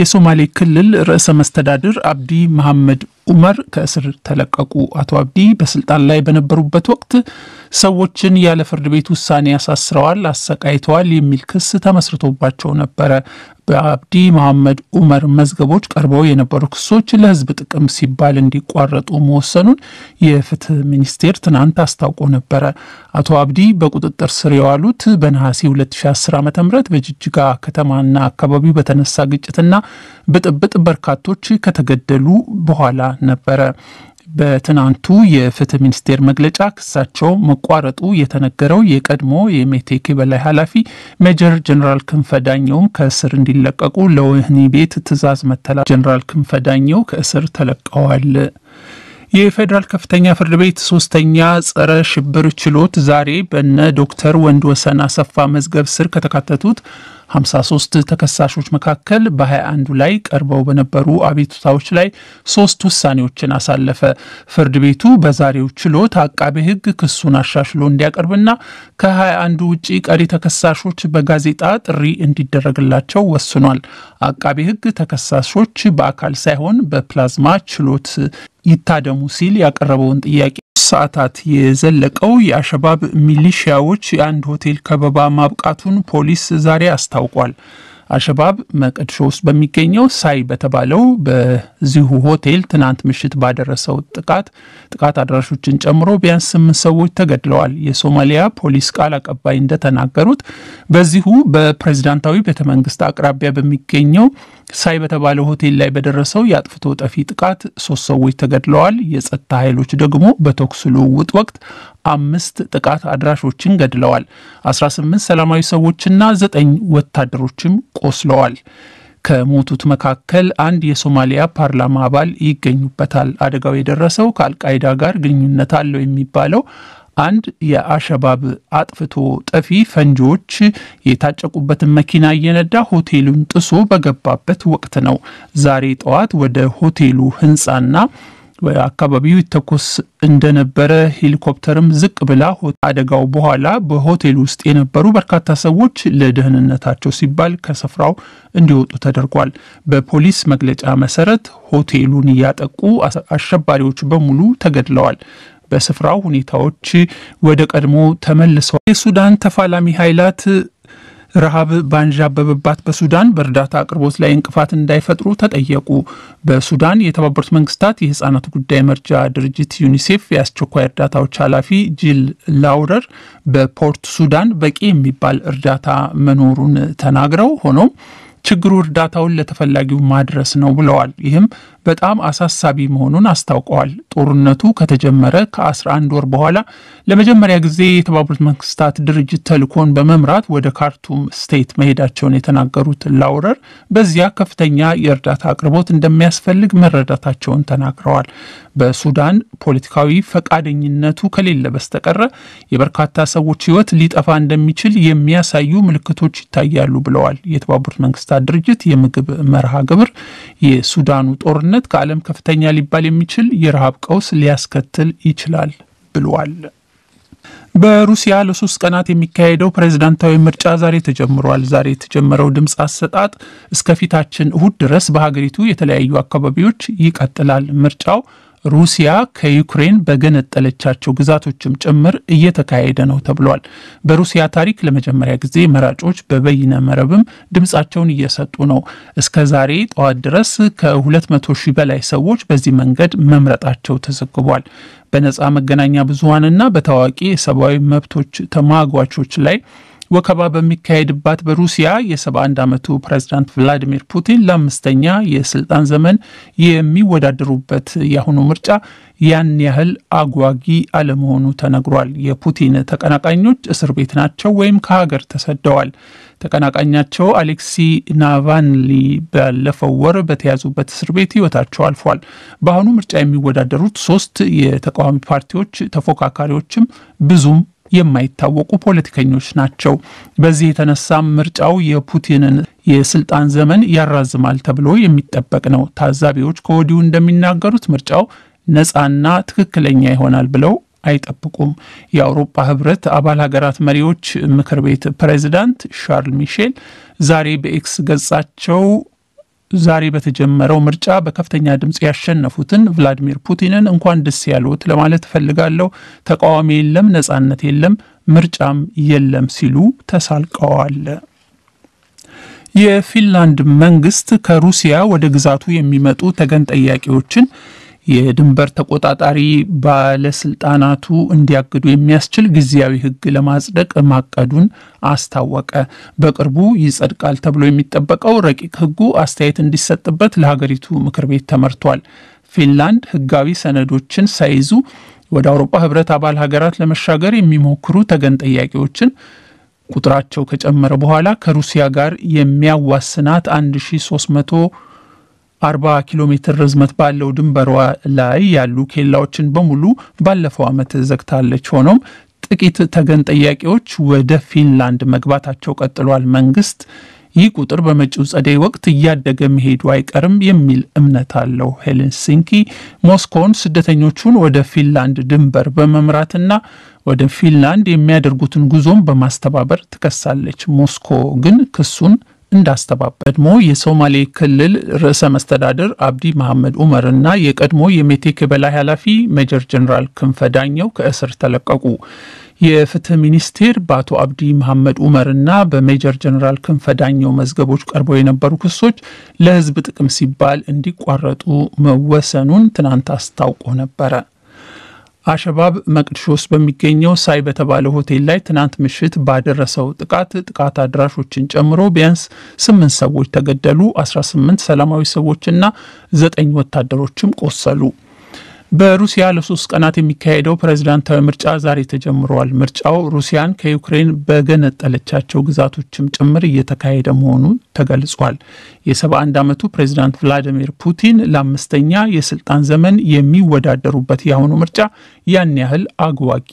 የሶማሌ ክልል ርዕሰ መስተዳድር አብዲ መሐመድ ኡመር ከእስር ተለቀቁ። አቶ አብዲ በስልጣን ላይ በነበሩበት ወቅት ሰዎችን ያለ ፍርድ ቤት ውሳኔ ያሳስረዋል፣ አሰቃይተዋል የሚል ክስ ተመስርቶባቸው ነበረ። በአብዲ መሐመድ ኡመር መዝገቦች ቀርበው የነበሩ ክሶች ለሕዝብ ጥቅም ሲባል እንዲቋረጡ መወሰኑን የፍትህ ሚኒስቴር ትናንት አስታውቆ ነበረ። አቶ አብዲ በቁጥጥር ስር የዋሉት በነሐሴ 2010 ዓ ም በጅጅጋ ከተማና አካባቢው በተነሳ ግጭትና ብጥብጥ በርካቶች ከተገደሉ በኋላ ነበረ። በትናንቱ የፍትህ ሚኒስቴር መግለጫ ክሳቸው መቋረጡ የተነገረው የቀድሞ የሜቴክ በላይ ኃላፊ ሜጀር ጀኔራል ዳኘውም ከእስር እንዲለቀቁ ለወህኒ ቤት ትዕዛዝ መተላ ጀኔራል ዳኘው ከእስር ተለቀዋል። የፌዴራል ከፍተኛ ፍርድ ቤት ሶስተኛ ጸረ ሽብር ችሎት ዛሬ በነ ዶክተር ወንድወሰን አሰፋ መዝገብ ስር ከተካተቱት 53 ተከሳሾች መካከል በ21ዱ ላይ ቀርበው በነበሩ አቤቱታዎች ላይ ሶስት ውሳኔዎችን አሳለፈ። ፍርድ ቤቱ በዛሬው ችሎት አቃቤ ሕግ ክሱን አሻሽሎ እንዲያቀርብና ከ21ዱ ውጪ ቀሪ ተከሳሾች በጋዜጣ ጥሪ እንዲደረግላቸው ወስኗል። አቃቤ ሕግ ተከሳሾች በአካል ሳይሆን በፕላዝማ ችሎት ይታደሙ ሲል ያቀረበውን ጥያቄ ሰዓታት የዘለቀው የአሸባብ ሚሊሺያዎች የአንድ ሆቴል ከበባ ማብቃቱን ፖሊስ ዛሬ አስታውቋል። አሸባብ መቀድሾ ውስጥ በሚገኘው ሳይ በተባለው በዚሁ ሆቴል ትናንት ምሽት ባደረሰው ጥቃት ጥቃት አድራሾችን ጨምሮ ቢያንስ ስምንት ሰዎች ተገድለዋል። የሶማሊያ ፖሊስ ቃል አቀባይ እንደተናገሩት በዚሁ ቤተ ቤተመንግስት አቅራቢያ በሚገኘው ሳይ በተባለው ሆቴል ላይ በደረሰው የአጥፍቶ ጠፊ ጥቃት ሶስት ሰዎች ተገድለዋል። የጸጥታ ኃይሎች ደግሞ በተኩስ ልውውጥ ወቅት አምስት ጥቃት አድራሾችን ገድለዋል። 18 ሰላማዊ ሰዎችና ዘጠኝ ወታደሮችም ቆስለዋል። ከሞቱት መካከል አንድ የሶማሊያ ፓርላማ አባል ይገኙበታል። አደጋው የደረሰው ከአልቃይዳ ጋር ግንኙነት አለው የሚባለው አንድ የአሸባብ አጥፍቶ ጠፊ ፈንጂዎች የታጨቁበትን መኪና እየነዳ ሆቴሉን ጥሶ በገባበት ወቅት ነው። ዛሬ ጠዋት ወደ ሆቴሉ ህንፃና በአካባቢው ይተኮስ እንደነበረ ሄሊኮፕተርም ዝቅ ብላ አደጋው በኋላ በሆቴል ውስጥ የነበሩ በርካታ ሰዎች ለደህንነታቸው ሲባል ከስፍራው እንዲወጡ ተደርጓል። በፖሊስ መግለጫ መሰረት ሆቴሉን እያጠቁ አሸባሪዎች በሙሉ ተገድለዋል። በስፍራው ሁኔታዎች ወደ ቀድሞ ተመልሰዋል። የሱዳን ተፋላሚ ኃይላት ረሃብ ባንዣበበባት በሱዳን በእርዳታ አቅርቦት ላይ እንቅፋት እንዳይፈጥሩ ተጠየቁ። በሱዳን የተባበሩት መንግስታት የህፃናት ጉዳይ መርጃ ድርጅት ዩኒሴፍ የአስቸኳይ እርዳታዎች ኃላፊ ጂል ላውረር በፖርት ሱዳን በቂ የሚባል እርዳታ መኖሩን ተናግረው ሆኖም ችግሩ እርዳታውን ለተፈላጊው ማድረስ ነው ብለዋል። ይህም በጣም አሳሳቢ መሆኑን አስታውቀዋል። ጦርነቱ ከተጀመረ ከ11 ወር በኋላ ለመጀመሪያ ጊዜ የተባበሩት መንግስታት ድርጅት ተልኮን በመምራት ወደ ካርቱም ስቴት መሄዳቸውን የተናገሩት ላውረር በዚያ ከፍተኛ የእርዳታ አቅርቦት እንደሚያስፈልግ መረዳታቸውን ተናግረዋል። በሱዳን ፖለቲካዊ ፈቃደኝነቱ ከሌለ በስተቀረ የበርካታ ሰዎች ህይወት ሊጠፋ እንደሚችል የሚያሳዩ ምልክቶች ይታያሉ ብለዋል። የተባበሩት መንግስታት መንግስታት ድርጅት የምግብ መርሃ ግብር የሱዳኑ ጦርነት ከዓለም ከፍተኛ ሊባል የሚችል የረሃብ ቀውስ ሊያስከትል ይችላል ብሏል። በሩሲያ ለሶስት ቀናት የሚካሄደው ፕሬዝዳንታዊ ምርጫ ዛሬ ተጀምሯል። ዛሬ የተጀመረው ድምፅ አሰጣጥ እስከፊታችን እሁድ ድረስ በሀገሪቱ የተለያዩ አካባቢዎች ይቀጥላል። ምርጫው ሩሲያ ከዩክሬን በገነጠለቻቸው ግዛቶችም ጭምር እየተካሄደ ነው ተብሏል። በሩሲያ ታሪክ ለመጀመሪያ ጊዜ መራጮች በበይነ መረብም ድምፃቸውን እየሰጡ ነው። እስከ ዛሬ ጠዋት ድረስ ከ200 ሺህ በላይ ሰዎች በዚህ መንገድ መምረጣቸው ተዘግቧል። በነፃ መገናኛ ብዙሃንና በታዋቂ የሰብአዊ መብቶች ተሟጋቾች ላይ ወከባ በሚካሄድባት በሩሲያ የ71 ዓመቱ ፕሬዚዳንት ቭላዲሚር ፑቲን ለአምስተኛ የስልጣን ዘመን የሚወዳደሩበት የአሁኑ ምርጫ ያን ያህል አጓጊ አለመሆኑ ተነግሯል። የፑቲን ተቀናቃኞች እስር ቤት ናቸው ወይም ከሀገር ተሰደዋል። ተቀናቃኛቸው አሌክሲ ናቫልኒ ባለፈው ወር በተያዙበት እስር ቤት ህይወታቸው አልፏል። በአሁኑ ምርጫ የሚወዳደሩት ሶስት የተቃዋሚ ፓርቲዎች ተፎካካሪዎችም ብዙም የማይታወቁ ፖለቲከኞች ናቸው። በዚህ የተነሳ ምርጫው የፑቲንን የስልጣን ዘመን ያራዝማል ተብሎ የሚጠበቅ ነው። ታዛቢዎች ከወዲሁ እንደሚናገሩት ምርጫው ነፃና ትክክለኛ ይሆናል ብለው አይጠብቁም። የአውሮፓ ህብረት አባል ሀገራት መሪዎች ምክር ቤት ፕሬዚዳንት ሻርል ሚሼል ዛሬ በኤክስ ገጻቸው ዛሬ በተጀመረው ምርጫ በከፍተኛ ድምፅ ያሸነፉትን ቭላዲሚር ፑቲንን እንኳን ደስ ያሉት ለማለት እፈልጋለሁ። ተቃዋሚ የለም፣ ነጻነት የለም፣ ምርጫም የለም ሲሉ ተሳልቀዋል። የፊንላንድ መንግስት ከሩሲያ ወደ ግዛቱ የሚመጡ ተገን ጠያቂዎችን የድንበር ተቆጣጣሪ ባለስልጣናቱ እንዲያግዱ የሚያስችል ጊዜያዊ ሕግ ለማጽደቅ ማቀዱን አስታወቀ። በቅርቡ ይጸድቃል ተብሎ የሚጠበቀው ረቂቅ ሕጉ አስተያየት እንዲሰጥበት ለሀገሪቱ ምክር ቤት ተመርቷል። ፊንላንድ ሕጋዊ ሰነዶችን ሳይዙ ወደ አውሮፓ ህብረት አባል ሀገራት ለመሻገር የሚሞክሩ ተገን ጠያቂዎችን ቁጥራቸው ከጨመረ በኋላ ከሩሲያ ጋር የሚያዋስናት 1300 40 ኪሎ ሜትር ርዝመት ባለው ድንበሯ ላይ ያሉ ኬላዎችን በሙሉ ባለፈው ዓመት ዘግታለች። ሆኖም ጥቂት ተገን ጠያቂዎች ወደ ፊንላንድ መግባታቸው ቀጥሏል። መንግስት ይህ ቁጥር በመጪው ጸደይ ወቅት እያደገ መሄዱ አይቀርም የሚል እምነት አለው። ሄልሲንኪ ሞስኮን ስደተኞቹን ወደ ፊንላንድ ድንበር በመምራትና ወደ ፊንላንድ የሚያደርጉትን ጉዞም በማስተባበር ትከሳለች። ሞስኮ ግን ክሱን እንዳስተባበ ቀድሞ የሶማሌ ክልል ርዕሰ መስተዳድር አብዲ መሐመድ ኡመር እና የቀድሞ የሜቴክ የበላይ ኃላፊ ሜጀር ጀኔራል ክንፈ ዳኘው ከእስር ተለቀቁ። የፍትህ ሚኒስቴር በአቶ አብዲ መሐመድ ኡመር እና በሜጀር ጀኔራል ክንፈ ዳኘው መዝገቦች ቀርበው የነበሩ ክሶች ለህዝብ ጥቅም ሲባል እንዲቋረጡ መወሰኑን ትናንት አስታውቆ ነበረ። አሸባብ መቅድሾ ውስጥ በሚገኘው ሳይ በተባለ ሆቴል ላይ ትናንት ምሽት ባደረሰው ጥቃት ጥቃት አድራሾችን ጨምሮ ቢያንስ ስምንት ሰዎች ተገደሉ፣ 18 ሰላማዊ ሰዎችና ዘጠኝ ወታደሮችም ቆሰሉ። በሩሲያ ለሶስት ቀናት የሚካሄደው ፕሬዝዳንታዊ ምርጫ ዛሬ ተጀምረዋል። ምርጫው ሩሲያን ከዩክሬን በገነጠለቻቸው ግዛቶችም ጭምር እየተካሄደ መሆኑ ተገልጿል። የ71 ዓመቱ ፕሬዝዳንት ቭላዲሚር ፑቲን ለአምስተኛ የስልጣን ዘመን የሚወዳደሩበት የአሁኑ ምርጫ ያን ያህል አጓጊ